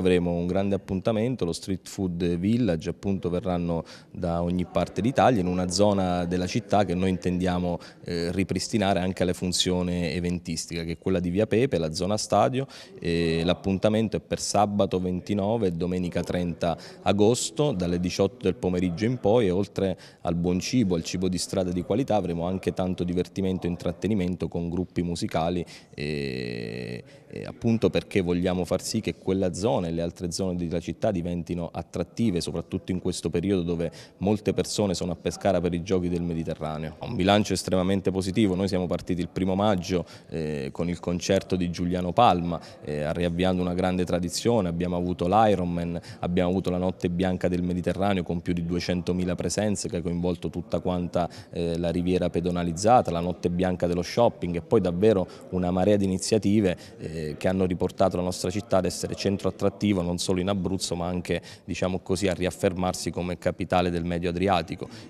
avremo un grande appuntamento, lo Street Food Village, appunto verranno da ogni parte d'Italia in una zona della città che noi intendiamo eh, ripristinare anche alle funzioni eventistiche che è quella di Via Pepe, la zona stadio, l'appuntamento è per sabato 29 e domenica 30 agosto dalle 18 del pomeriggio in poi e oltre al buon cibo, al cibo di strada di qualità avremo anche tanto divertimento e intrattenimento con gruppi musicali e, e appunto perché vogliamo far sì che quella zona nelle altre zone della città diventino attrattive, soprattutto in questo periodo dove molte persone sono a Pescara per i giochi del Mediterraneo. Un bilancio estremamente positivo, noi siamo partiti il primo maggio eh, con il concerto di Giuliano Palma, eh, riavviando una grande tradizione, abbiamo avuto l'Ironman, abbiamo avuto la Notte Bianca del Mediterraneo con più di 200.000 presenze che ha coinvolto tutta quanta eh, la riviera pedonalizzata, la Notte Bianca dello shopping e poi davvero una marea di iniziative eh, che hanno riportato la nostra città ad essere centro attrattivo attivo non solo in Abruzzo ma anche diciamo così, a riaffermarsi come capitale del Medio Adriatico.